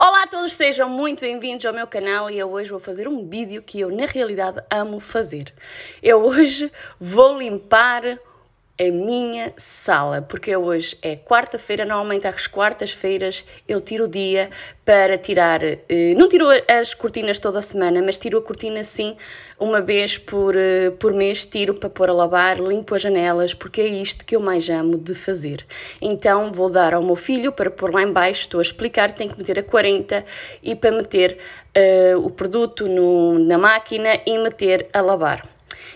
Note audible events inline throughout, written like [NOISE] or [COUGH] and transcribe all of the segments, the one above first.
Olá a todos, sejam muito bem-vindos ao meu canal e eu hoje vou fazer um vídeo que eu na realidade amo fazer. Eu hoje vou limpar a minha sala, porque hoje é quarta-feira, normalmente às quartas-feiras eu tiro o dia para tirar, eh, não tiro as cortinas toda a semana, mas tiro a cortina sim uma vez por, eh, por mês, tiro para pôr a lavar, limpo as janelas, porque é isto que eu mais amo de fazer. Então vou dar ao meu filho para pôr lá em baixo, estou a explicar, tem que meter a 40 e para meter uh, o produto no, na máquina e meter a lavar.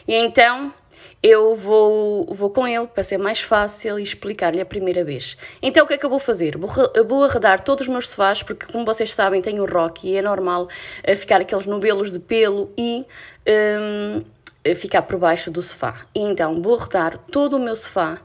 E então eu vou, vou com ele para ser mais fácil e explicar-lhe a primeira vez. Então o que é que eu vou fazer? Vou, vou arredar todos os meus sofás, porque como vocês sabem, tenho rock e é normal uh, ficar aqueles nubelos de pelo e um, eh, ficar por baixo do sofá. E, então vou arredar todo o meu sofá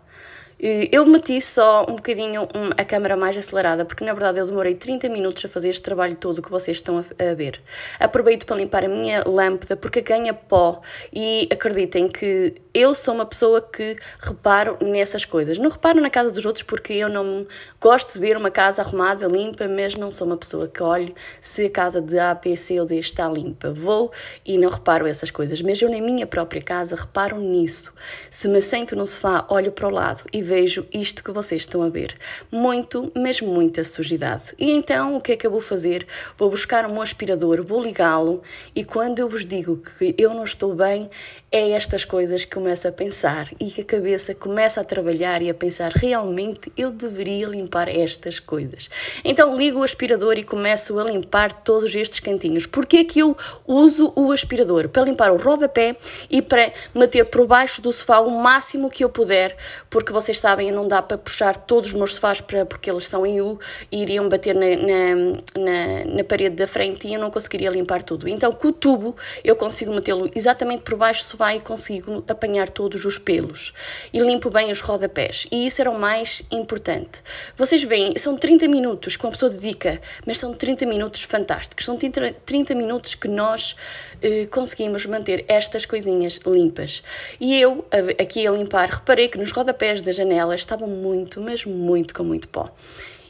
eh, eu meti só um bocadinho a câmera mais acelerada, porque na verdade eu demorei 30 minutos a fazer este trabalho todo que vocês estão a, ver. Aproveito para limpar a minha lâmpada, porque ganha pó e acreditem que eu sou uma pessoa que reparo nessas coisas. Não reparo na casa dos outros porque eu não gosto de ver uma casa arrumada, limpa, mas não sou uma pessoa que olhe se a casa de A, B, C ou D está limpa. Vou e não reparo essas coisas, mas eu na minha própria casa reparo nisso. Se me sento no sofá, olho para o lado e vejo isto que vocês estão a ver. Muito, mas muita sujidade. E então o que é que eu vou fazer? Vou buscar um aspirador, vou ligá-lo e quando eu vos digo que eu não estou bem, é estas coisas que começo a pensar e que a cabeça começa a trabalhar e a pensar realmente eu deveria limpar estas coisas. Então ligo o aspirador e começo a limpar todos estes cantinhos. Porquê é que eu uso o aspirador? Para limpar o rodapé e para meter por baixo do sofá o máximo que eu puder, porque vocês vocês sabem, não dá para puxar todos os meus sofás para, porque eles são em U e iriam bater na, na, na, na parede da frente e eu não conseguiria limpar tudo. Então, com o tubo, eu consigo metê-lo exatamente por baixo do sofá e consigo apanhar todos os pelos. E limpo bem os rodapés. E isso era o mais importante. Vocês veem, são 30 minutos que uma pessoa dedica, mas são 30 minutos fantásticos. São 30, 30 minutos que nós eh, conseguimos manter estas coisinhas limpas. E eu, aqui a limpar, reparei que nos rodapés da janela janelas estavam muito, mas muito com muito pó.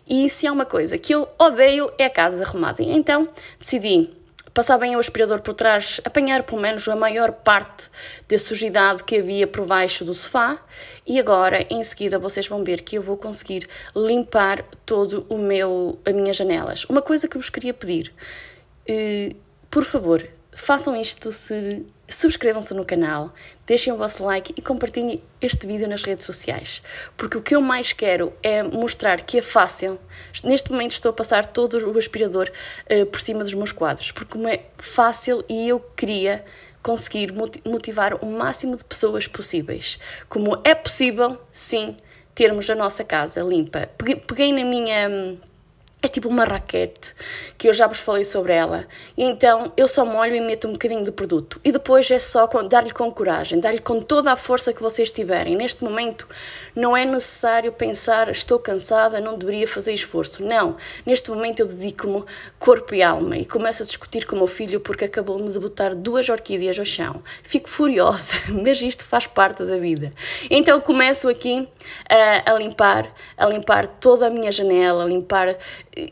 E se há uma coisa que eu odeio é a casa arrumada. Então decidi passar bem o aspirador por trás, apanhar pelo menos a maior parte da sujidade que havia por baixo do sofá e agora, em seguida, vocês vão ver que eu vou conseguir limpar todo o meu, as minhas janelas. Uma coisa que vos queria pedir, eh, por favor, façam isto se Subscrevam-se no canal, deixem o vosso like e compartilhem este vídeo nas redes sociais, porque o que eu mais quero é mostrar que é fácil. Neste momento estou a passar todo o aspirador uh, por cima dos meus quadros, porque é fácil e eu queria conseguir motivar o máximo de pessoas possíveis. Como é possível, sim, termos a nossa casa limpa. Peguei na minha hum, é tipo uma raquete, que eu já vos falei sobre ela. E então eu só molho e meto um bocadinho de produto. E depois é só dar-lhe com coragem, dar-lhe com toda a força que vocês tiverem. Neste momento não é necessário pensar estou cansada, não deveria fazer esforço. Não. Neste momento eu dedico-me corpo e alma e começo a discutir com o meu filho porque acabou-me de botar duas orquídeas ao chão. Fico furiosa, [LAUGHS] mas isto faz parte da vida. Então começo aqui a, eh, a limpar, a limpar toda a minha janela, a limpar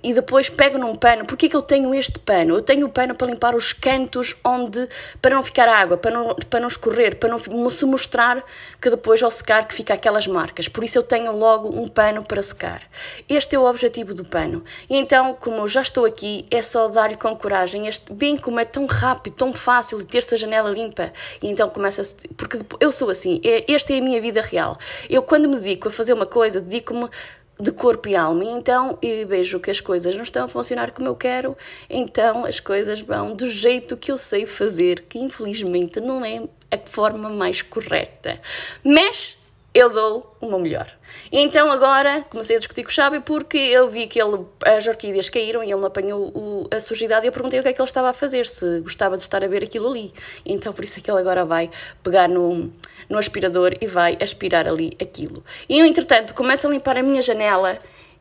e depois pego num pano. Porquê que eu tenho este pano? Eu tenho o pano para limpar os cantos onde, para não ficar água, para não, para não escorrer, para não se mostrar que depois ao secar que fica aquelas marcas. Por isso eu tenho logo um pano para secar. Este é o objetivo do pano. E então, como eu já estou aqui, é só dar-lhe com coragem este, bem como é tão rápido, tão fácil de ter esta janela limpa. E então começa porque eu sou assim, é, esta é a minha vida real. Eu quando me dedico a fazer uma coisa, dedico-me de corpo e alma. Então eu vejo que as coisas não estão a funcionar como eu quero, então as coisas vão do jeito que eu sei fazer, que infelizmente não é a forma mais correta. Mas eu dou uma melhor. Então agora comecei a discutir com o Xabi porque eu vi que ele, as orquídeas caíram e ele me apanhou o, a sujidade e eu perguntei o que é que ele estava a fazer, se gostava de estar a ver aquilo ali. Então por isso é que ele agora vai pegar no, no aspirador e vai aspirar ali aquilo. E eu entretanto começo a limpar a minha janela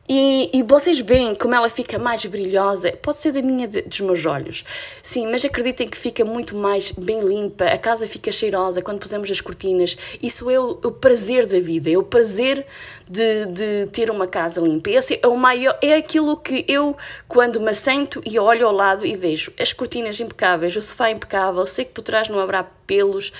e, e, vocês veem como ela fica mais brilhosa, pode ser da minha de, dos meus olhos, sim, mas acreditem que fica muito mais bem limpa, a casa fica cheirosa quando pusemos as cortinas. Isso é o, é o prazer da vida, é o prazer de, de ter uma casa limpa. Esse é o maior, é aquilo que eu quando me assento e olho ao lado e vejo as cortinas impecáveis, o sofá impecável, sei que por trás não haverá pelos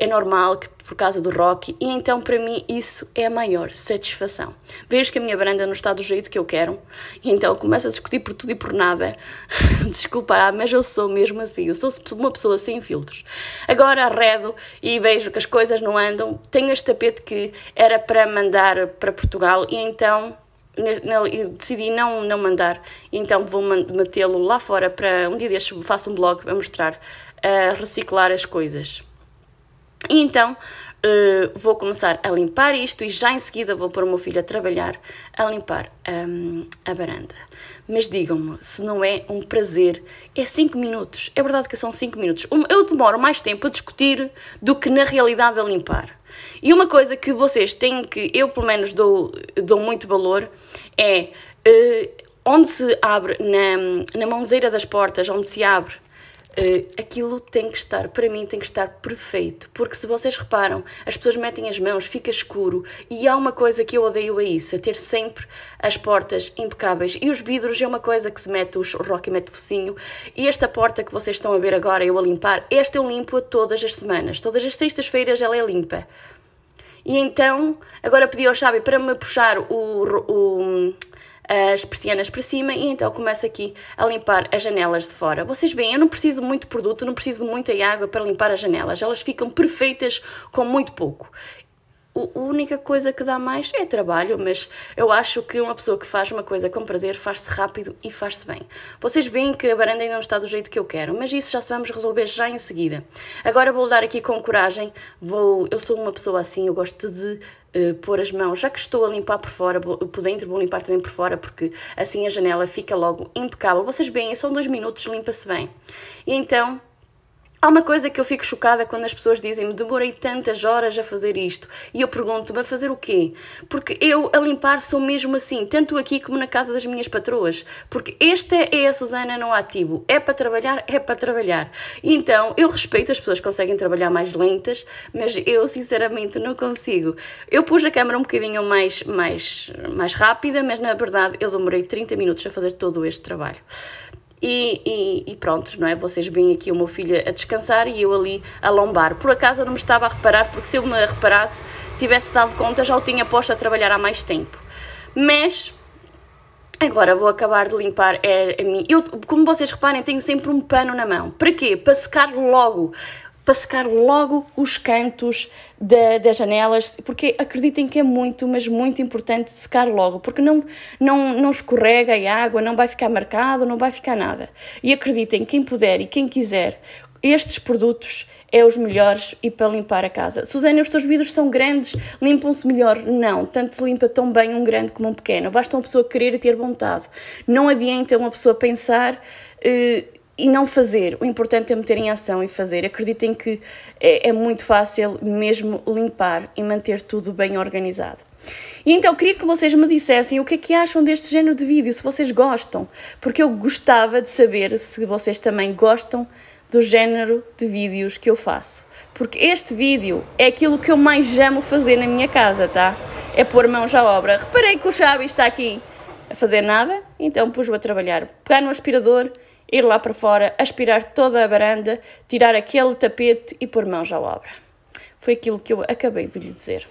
é normal que por causa do rock, e então para mim isso é a maior satisfação. Vejo que a minha branda não está do jeito que eu quero, e então começo a discutir por tudo e por nada. [LAUGHS] Desculpa, ah, mas eu sou mesmo assim, eu sou uma pessoa sem filtros. Agora arredo e vejo que as coisas não andam, tenho este tapete que era para mandar para Portugal, e então eu decidi não, não mandar, então vou metê-lo lá fora para um dia deste faço um blog a mostrar, a reciclar as coisas. Então uh, vou começar a limpar isto e já em seguida vou pôr o meu filho a trabalhar a limpar um, ehm, a baranda. Mas digam-me se não é um prazer. É 5 minutos, é verdade que são 5 minutos. Eu demoro mais tempo a discutir do que na realidade a limpar. E uma coisa que vocês têm que, eu pelo menos dou, dou muito valor, é uh, onde se abre na, na mãozeira das portas, onde se abre Uh, aquilo tem que estar, para mim, tem que estar perfeito. Porque se vocês reparam, as pessoas metem as mãos, fica escuro. E há uma coisa que eu odeio a é isso: a é ter sempre as portas impecáveis. E os vidros é uma coisa que se mete o rock e mete focinho. E esta porta que vocês estão a ver agora, eu a limpar, esta eu limpo a todas as semanas. Todas as sextas-feiras ela é limpa. E então, agora pedi ao Xabi para me puxar o, o hum, as persianas para cima e então começo aqui a limpar as janelas de fora. Vocês veem, eu não preciso muito produto, não preciso muita água para limpar as janelas, elas ficam perfeitas com muito pouco a única coisa que dá mais é trabalho, mas eu acho que uma pessoa que faz uma coisa com prazer faz-se rápido e faz-se bem. Vocês veem que a baranda ainda não está do jeito que eu quero, mas isso já se vamos resolver já em seguida. Agora vou dar aqui com coragem, vou, eu sou uma pessoa assim, eu gosto de Uh, pôr as mãos, já que estou a limpar por fora, vou, por dentro vou limpar também por fora, porque assim a janela fica logo impecável. Vocês veem, são dois minutos, limpa-se bem. E então Há uma coisa que eu fico chocada quando as pessoas dizem-me demorei tantas horas a fazer isto e eu pergunto-me a fazer o quê? Porque eu a limpar sou mesmo assim, tanto aqui como na casa das minhas patroas. Porque esta é a Susana não ativo, é para trabalhar, é para trabalhar. Então eu respeito as pessoas que conseguem trabalhar mais lentas, mas eu sinceramente não consigo. Eu pus a câmera um bocadinho mais, mais, mais rápida, mas na verdade eu demorei 30 minutos a fazer todo este trabalho. E, e, e, pronto, não é? Vocês veem aqui o meu filho a descansar e eu ali a lombar. Por acaso eu não me estava a reparar, porque se eu me reparasse, tivesse dado conta, já o tinha posto a trabalhar há mais tempo. Mas Agora vou acabar de limpar é, a mim. Eu, como vocês reparem, tenho sempre um pano na mão. Para quê? Para secar logo para secar logo os cantos da, das janelas, porque acreditem que é muito, mas muito importante secar logo, porque não, não, não escorrega a água, não vai ficar marcado, não vai ficar nada. E acreditem, quem puder e quem quiser, estes produtos é os melhores e para limpar a casa. Suzana os teus vidros são grandes, limpam-se melhor? Não, tanto se limpa tão bem um grande como um pequeno. Basta uma pessoa querer e ter vontade. Não adianta uma pessoa pensar. Uh, e não fazer. O importante é meter em ação e fazer. Acreditem que é, é muito fácil mesmo limpar e manter tudo bem organizado. E então queria que vocês me dissessem o que é que acham deste género de vídeo, se vocês gostam, porque eu gostava de saber se vocês também gostam do género de vídeos que eu faço. Porque este vídeo é aquilo que eu mais amo fazer na minha casa, tá? É pôr mãos à obra. Reparei que o Xabi está aqui a fazer nada, então pus-o a trabalhar. Pegar no aspirador ir lá para fora, aspirar toda a varanda, tirar aquele tapete e pôr mãos à obra. Foi aquilo que eu acabei de lhe dizer.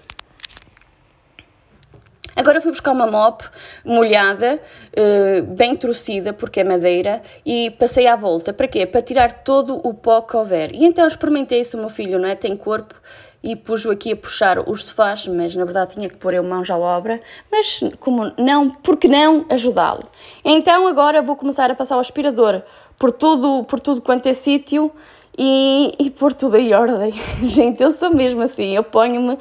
Agora fui buscar uma mop molhada, eh, bem trouxida, porque é madeira, e passei à volta. Para quê? Para tirar todo o pó que houver. E então experimentei isso, o meu filho, não é? Tem corpo e pus-o aqui a puxar os sofás, mas na verdade tinha que pôr eu mãos à obra, mas como não, porque não ajudá-lo? Então agora vou começar a passar o aspirador por tudo, por tudo quanto é sítio e, e tudo em ordem. [LAUGHS] Gente, eu sou mesmo assim, eu ponho-me,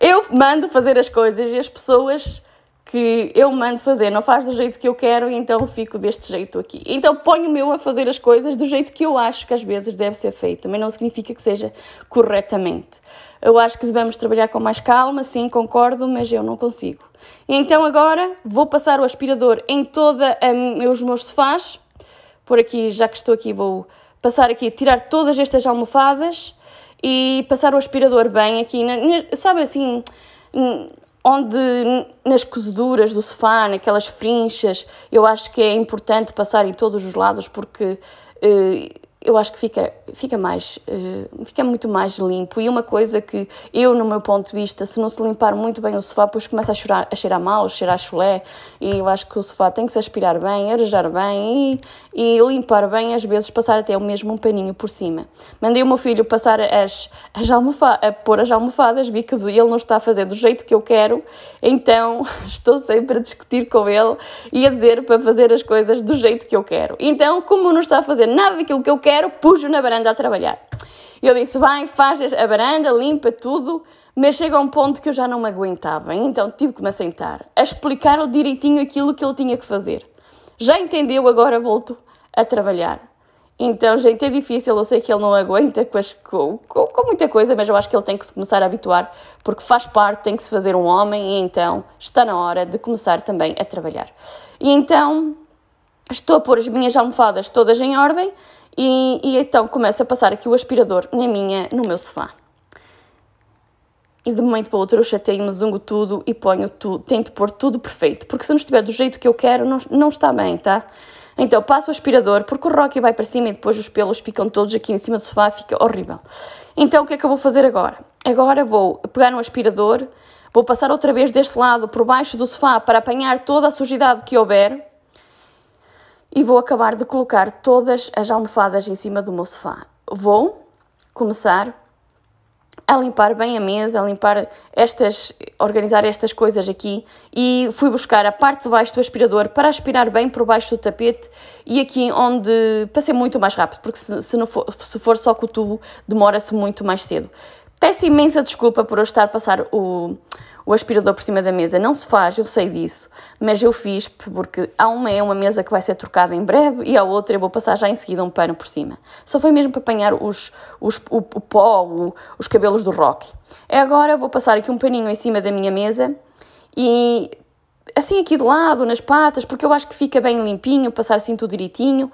eu mando fazer as coisas e as pessoas que eu mando fazer, não faz do jeito que eu quero, então fico deste jeito aqui. Então ponho-me eu a fazer as coisas do jeito que eu acho que às vezes deve ser feito, mas não significa que seja corretamente. Eu acho que devemos trabalhar com mais calma, sim, concordo, mas eu não consigo. Então agora vou passar o aspirador em todos os meus sofás. Por aqui, já que estou aqui, vou passar aqui, tirar todas estas almofadas e passar o aspirador bem aqui, na, na, sabe assim, onde nas cozeduras do sofá, naquelas frinchas, eu acho que é importante passar em todos os lados porque eh, eu acho que fica, fica mais, uh, fica muito mais limpo. E uma coisa que eu, no meu ponto de vista, se não se limpar muito bem o sofá, depois começa a, chorar, a cheirar mal, a cheirar a chulé. E eu acho que o sofá tem que se aspirar bem, arejar bem e, e limpar bem, às vezes passar até mesmo um paninho por cima. Mandei o meu filho passar as, as almofadas, a pôr as almofadas, vi que ele não está a fazer do jeito que eu quero, então [LAUGHS] estou sempre a discutir com ele e a dizer para fazer as coisas do jeito que eu quero. Então, como não está a fazer nada daquilo que eu quero, quero, pujo na varanda a trabalhar. eu disse: bem, faz a varanda, limpa tudo, mas chega a um ponto que eu já não me aguentava, então tive que me assentar, a explicar-lhe direitinho aquilo que ele tinha que fazer. Já entendeu, agora volto a trabalhar. Então, gente, é difícil, eu sei que ele não aguenta com, as, com, com, com, muita coisa, mas eu acho que ele tem que se começar a habituar, porque faz parte, tem que se fazer um homem, e então está na hora de começar também a trabalhar. E então, estou a pôr as minhas almofadas todas em ordem, e, e então começo a passar aqui o aspirador na minha, no meu sofá. E de momento para outro eu chateio-me, zungo tudo e ponho tudo, tento pôr tudo perfeito, porque se não estiver do jeito que eu quero, não, não está bem, tá? Então passo o aspirador, porque o Rocky vai para cima e depois os pelos ficam todos aqui em cima do sofá, fica horrível. Então o que é que eu vou fazer agora? Agora vou pegar um aspirador, vou passar outra vez deste lado por baixo do sofá para apanhar toda a sujidade que houver e vou acabar de colocar todas as almofadas em cima do meu sofá. Vou começar a limpar bem a mesa, a limpar estas, organizar estas coisas aqui e fui buscar a parte de baixo do aspirador para aspirar bem por baixo do tapete e aqui onde passei muito mais rápido, porque se, se, não for, se for só com o tubo demora-se muito mais cedo. Peço imensa desculpa por eu estar a passar o, o aspirador por cima da mesa. Não se faz, eu sei disso, mas eu fiz porque há uma é uma mesa que vai ser trocada em breve e a outra eu vou passar já em seguida um pano por cima. Só foi mesmo para apanhar os, os, o, o pó, o, os cabelos do Rocky. É agora vou passar aqui um paninho em cima da minha mesa e assim aqui de lado, nas patas, porque eu acho que fica bem limpinho, passar assim tudo direitinho.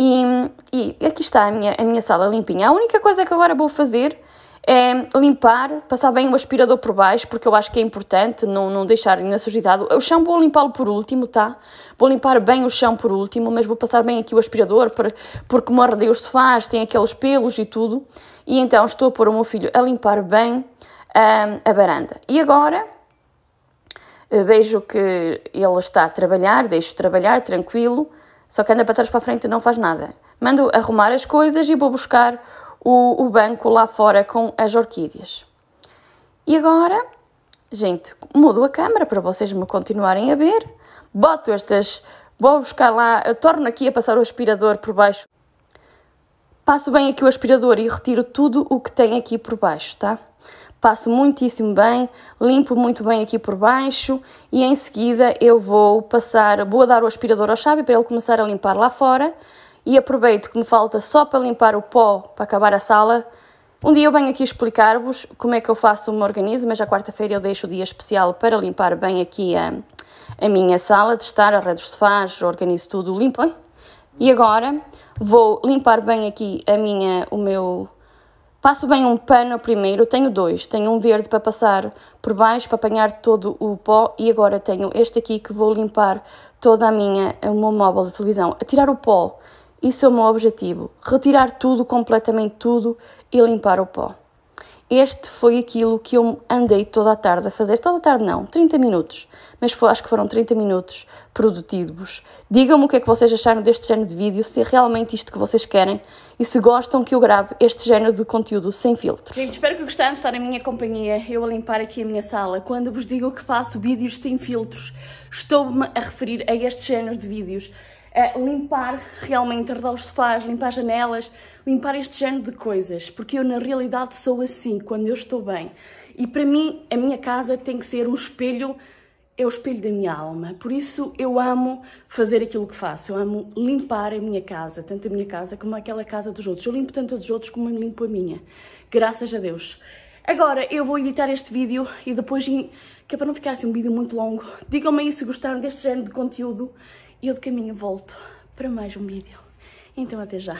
E, e, aqui está a minha, a minha sala limpinha. A única coisa que agora vou fazer é limpar, passar bem o aspirador por baixo, porque eu acho que é importante não, não deixar na sujidade. O chão vou limpá-lo por último, tá? Vou limpar bem o chão por último, mas vou passar bem aqui o aspirador, para, porque morde se faz tem aqueles pelos e tudo. E então estou a pôr o meu filho a limpar bem hum, a varanda. E agora vejo que ele está a trabalhar, deixo trabalhar tranquilo, só que anda para trás para a frente e não faz nada. Mando arrumar as coisas e vou buscar o, o banco lá fora com as orquídeas. E agora, gente, mudo a câmera para vocês me continuarem a ver. Boto estas, vou buscar lá, torno aqui a passar o aspirador por baixo. Passo bem aqui o aspirador e retiro tudo o que tem aqui por baixo, tá? Passo muitíssimo bem, limpo muito bem aqui por baixo e em seguida eu vou passar, vou dar o aspirador ao chave para ele começar a limpar lá fora e aproveito que me falta só para limpar o pó para acabar a sala. Um dia eu venho aqui explicar-vos como é que eu faço o meu organismo, mas à quarta-feira eu deixo o dia especial para limpar bem aqui a, a minha sala, testar a redes de sofás, organizo tudo, limpo. Hein? E agora vou limpar bem aqui a minha, o meu Passo bem um pano primeiro, tenho dois. Tenho um verde para passar por baixo, para apanhar todo o pó, e agora tenho este aqui que vou limpar toda a minha, o meu móvel de televisão. A tirar o pó isso é o meu objetivo: retirar tudo, completamente tudo e limpar o pó. Este foi aquilo que eu andei toda a tarde a fazer. Toda a tarde não, 30 minutos. Mas foi, acho que foram 30 minutos produtivos. Digam-me o que é que vocês acharam deste género de vídeo, se é realmente isto que vocês querem e se gostam que eu grave este género de conteúdo sem filtros. Gente, espero que gostem de estar em minha companhia, eu a limpar aqui a minha sala. Quando vos digo que faço vídeos sem filtros, estou-me a referir a este género de vídeos é limpar realmente, arredar os sofás, limpar janelas, limpar este género de coisas, porque eu na realidade sou assim quando eu estou bem. E para mim, a minha casa tem que ser um espelho, é o espelho da minha alma. Por isso eu amo fazer aquilo que faço, eu amo limpar a minha casa, tanto a minha casa como aquela casa dos outros. Eu limpo tanto a dos outros como eu limpo a minha. Graças a Deus. Agora eu vou editar este vídeo e depois, que é para não ficar assim um vídeo muito longo, digam-me aí se gostaram deste género de conteúdo e eu de caminho volto para mais um vídeo. Então até já!